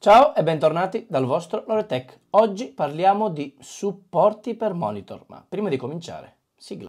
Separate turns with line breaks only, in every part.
Ciao e bentornati dal vostro Loretech. Oggi parliamo di supporti per monitor, ma prima di cominciare, sigla.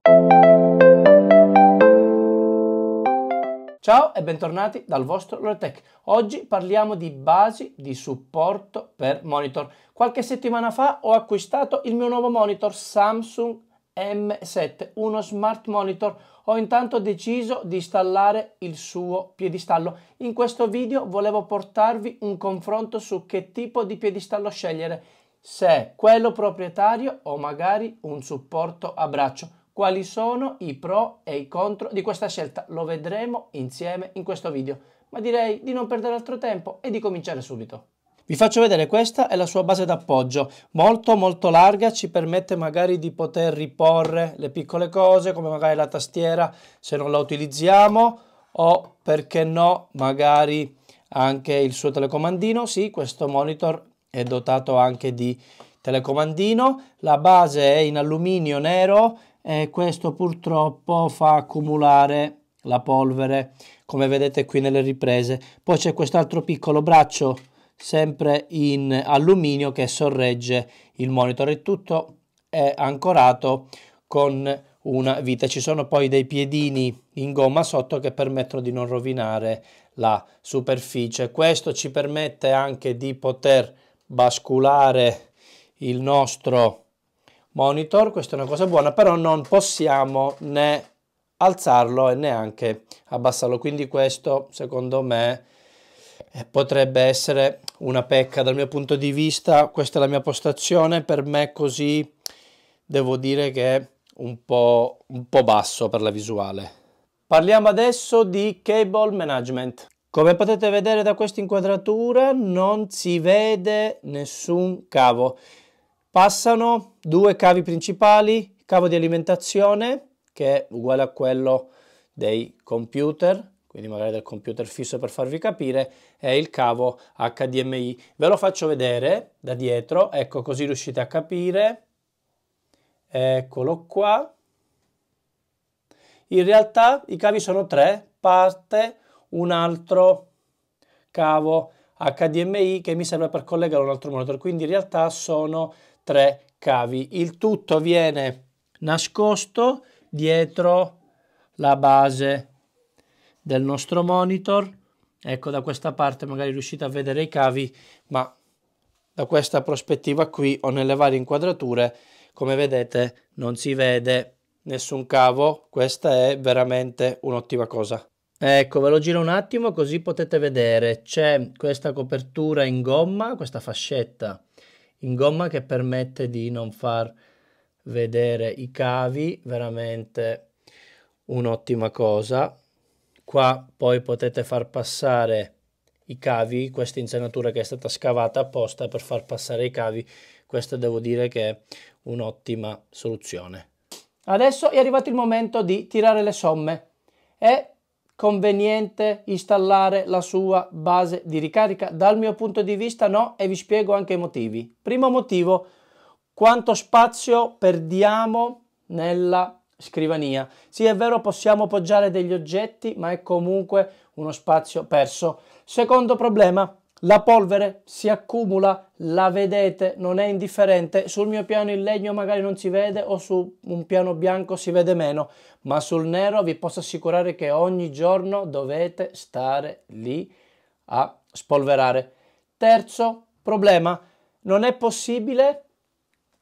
Ciao e bentornati dal vostro Loretech. Oggi parliamo di basi di supporto per monitor. Qualche settimana fa ho acquistato il mio nuovo monitor Samsung M7, uno smart monitor. Ho intanto deciso di installare il suo piedistallo. In questo video volevo portarvi un confronto su che tipo di piedistallo scegliere, se quello proprietario o magari un supporto a braccio. Quali sono i pro e i contro di questa scelta? Lo vedremo insieme in questo video. Ma direi di non perdere altro tempo e di cominciare subito. Vi faccio vedere questa è la sua base d'appoggio, molto molto larga, ci permette magari di poter riporre le piccole cose come magari la tastiera se non la utilizziamo o perché no magari anche il suo telecomandino, sì questo monitor è dotato anche di telecomandino, la base è in alluminio nero e questo purtroppo fa accumulare la polvere come vedete qui nelle riprese, poi c'è quest'altro piccolo braccio sempre in alluminio che sorregge il monitor e tutto è ancorato con una vita Ci sono poi dei piedini in gomma sotto che permettono di non rovinare la superficie. Questo ci permette anche di poter basculare il nostro monitor, questa è una cosa buona, però non possiamo né alzarlo e neanche abbassarlo, quindi questo secondo me eh, potrebbe essere una pecca dal mio punto di vista, questa è la mia postazione, per me così devo dire che è un po', un po basso per la visuale. Parliamo adesso di cable management. Come potete vedere da questa inquadratura non si vede nessun cavo. Passano due cavi principali, cavo di alimentazione che è uguale a quello dei computer quindi magari del computer fisso per farvi capire, è il cavo HDMI. Ve lo faccio vedere da dietro, ecco così riuscite a capire. Eccolo qua. In realtà i cavi sono tre, parte un altro cavo HDMI che mi serve per collegare un altro monitor, quindi in realtà sono tre cavi. Il tutto viene nascosto dietro la base del nostro monitor ecco da questa parte magari riuscite a vedere i cavi ma da questa prospettiva qui o nelle varie inquadrature come vedete non si vede nessun cavo questa è veramente un'ottima cosa ecco ve lo giro un attimo così potete vedere c'è questa copertura in gomma questa fascetta in gomma che permette di non far vedere i cavi veramente un'ottima cosa Qua poi potete far passare i cavi, questa insenatura che è stata scavata apposta per far passare i cavi, questa devo dire che è un'ottima soluzione. Adesso è arrivato il momento di tirare le somme. È conveniente installare la sua base di ricarica? Dal mio punto di vista no e vi spiego anche i motivi. Primo motivo, quanto spazio perdiamo nella scrivania. Sì, è vero, possiamo poggiare degli oggetti, ma è comunque uno spazio perso. Secondo problema, la polvere si accumula, la vedete, non è indifferente. Sul mio piano il legno magari non si vede o su un piano bianco si vede meno, ma sul nero vi posso assicurare che ogni giorno dovete stare lì a spolverare. Terzo problema, non è possibile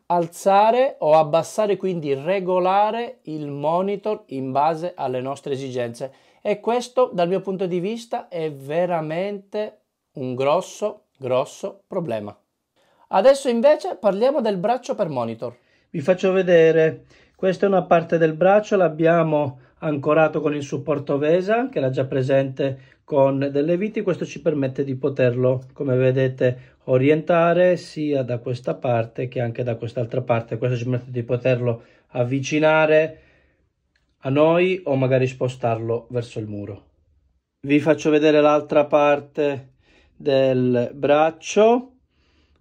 alzare o abbassare, quindi regolare il monitor in base alle nostre esigenze. E questo dal mio punto di vista è veramente un grosso, grosso problema. Adesso invece parliamo del braccio per monitor. Vi faccio vedere, questa è una parte del braccio, l'abbiamo ancorato con il supporto VESA che era già presente con delle viti questo ci permette di poterlo come vedete orientare sia da questa parte che anche da quest'altra parte questo ci permette di poterlo avvicinare a noi o magari spostarlo verso il muro vi faccio vedere l'altra parte del braccio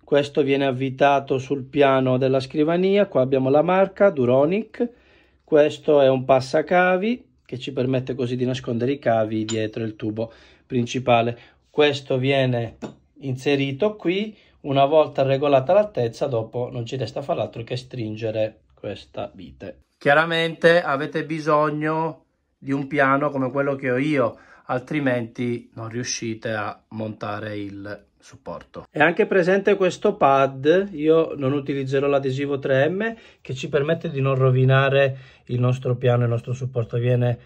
questo viene avvitato sul piano della scrivania qua abbiamo la marca Duronic questo è un passacavi che ci permette così di nascondere i cavi dietro il tubo principale. Questo viene inserito qui, una volta regolata l'altezza dopo non ci resta far altro che stringere questa vite. Chiaramente avete bisogno di un piano come quello che ho io, altrimenti non riuscite a montare il supporto. È anche presente questo pad, io non utilizzerò l'adesivo 3M che ci permette di non rovinare il nostro piano, il nostro supporto viene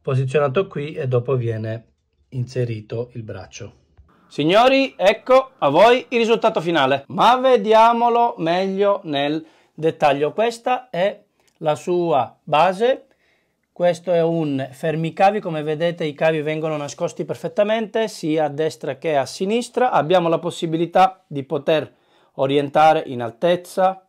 posizionato qui e dopo viene inserito il braccio. Signori, ecco a voi il risultato finale, ma vediamolo meglio nel dettaglio. Questa è la sua base questo è un fermicavi, come vedete i cavi vengono nascosti perfettamente sia a destra che a sinistra, abbiamo la possibilità di poter orientare in altezza,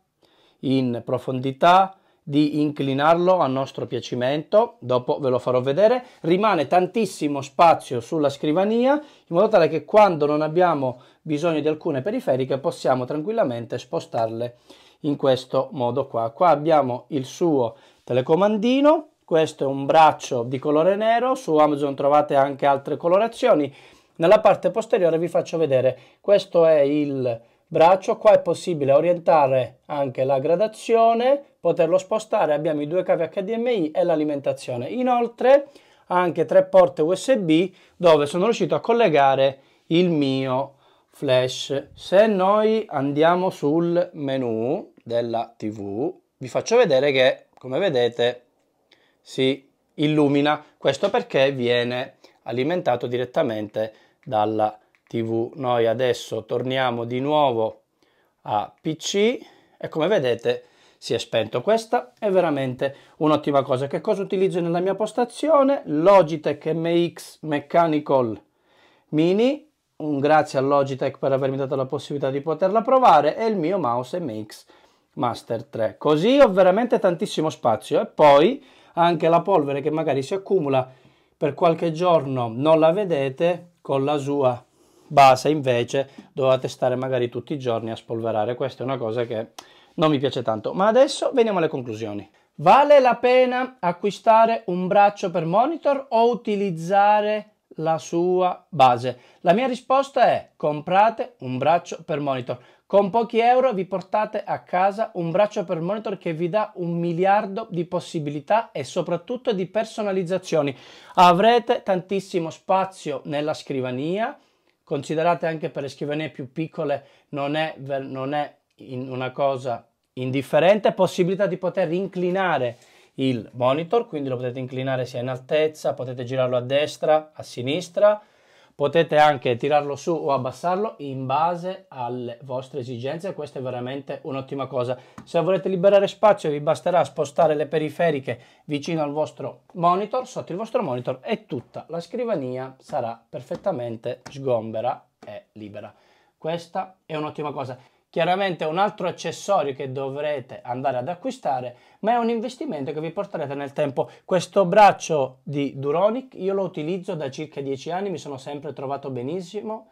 in profondità, di inclinarlo a nostro piacimento, dopo ve lo farò vedere, rimane tantissimo spazio sulla scrivania in modo tale che quando non abbiamo bisogno di alcune periferiche possiamo tranquillamente spostarle in questo modo qua. Qua abbiamo il suo telecomandino questo è un braccio di colore nero, su Amazon trovate anche altre colorazioni. Nella parte posteriore vi faccio vedere, questo è il braccio, qua è possibile orientare anche la gradazione, poterlo spostare, abbiamo i due cavi HDMI e l'alimentazione. Inoltre anche tre porte USB dove sono riuscito a collegare il mio flash. Se noi andiamo sul menu della TV, vi faccio vedere che, come vedete, si illumina, questo perché viene alimentato direttamente dalla TV. Noi adesso torniamo di nuovo a PC e come vedete si è spento. Questa è veramente un'ottima cosa. Che cosa utilizzo nella mia postazione? Logitech MX Mechanical Mini. Un grazie a Logitech per avermi dato la possibilità di poterla provare e il mio mouse MX Master 3. Così ho veramente tantissimo spazio e poi anche la polvere che magari si accumula per qualche giorno non la vedete con la sua base invece dovete stare magari tutti i giorni a spolverare questa è una cosa che non mi piace tanto ma adesso veniamo alle conclusioni vale la pena acquistare un braccio per monitor o utilizzare la sua base la mia risposta è comprate un braccio per monitor con pochi euro vi portate a casa un braccio per monitor che vi dà un miliardo di possibilità e soprattutto di personalizzazioni. Avrete tantissimo spazio nella scrivania, considerate anche per le scrivanie più piccole non è, non è una cosa indifferente, possibilità di poter inclinare il monitor, quindi lo potete inclinare sia in altezza, potete girarlo a destra, a sinistra, potete anche tirarlo su o abbassarlo in base alle vostre esigenze questa è veramente un'ottima cosa se volete liberare spazio vi basterà spostare le periferiche vicino al vostro monitor sotto il vostro monitor e tutta la scrivania sarà perfettamente sgombera e libera questa è un'ottima cosa Chiaramente è un altro accessorio che dovrete andare ad acquistare, ma è un investimento che vi porterete nel tempo. Questo braccio di Duronic io lo utilizzo da circa 10 anni, mi sono sempre trovato benissimo.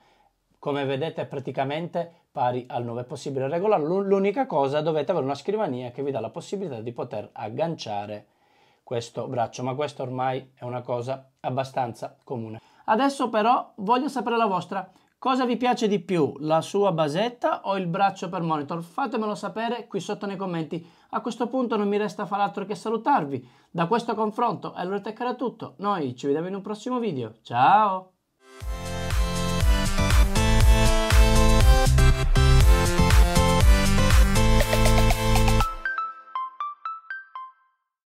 Come vedete è praticamente pari al 9, è possibile regolarlo. L'unica cosa dovete avere una scrivania che vi dà la possibilità di poter agganciare questo braccio, ma questo ormai è una cosa abbastanza comune. Adesso però voglio sapere la vostra. Cosa vi piace di più, la sua basetta o il braccio per monitor? Fatemelo sapere qui sotto nei commenti. A questo punto non mi resta far altro che salutarvi da questo confronto. E allora teccherà tutto. Noi ci vediamo in un prossimo video. Ciao!